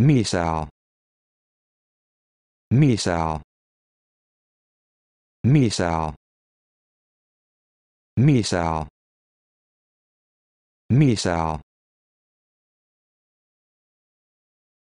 Misal. Misal. Misal. Misal. Misal.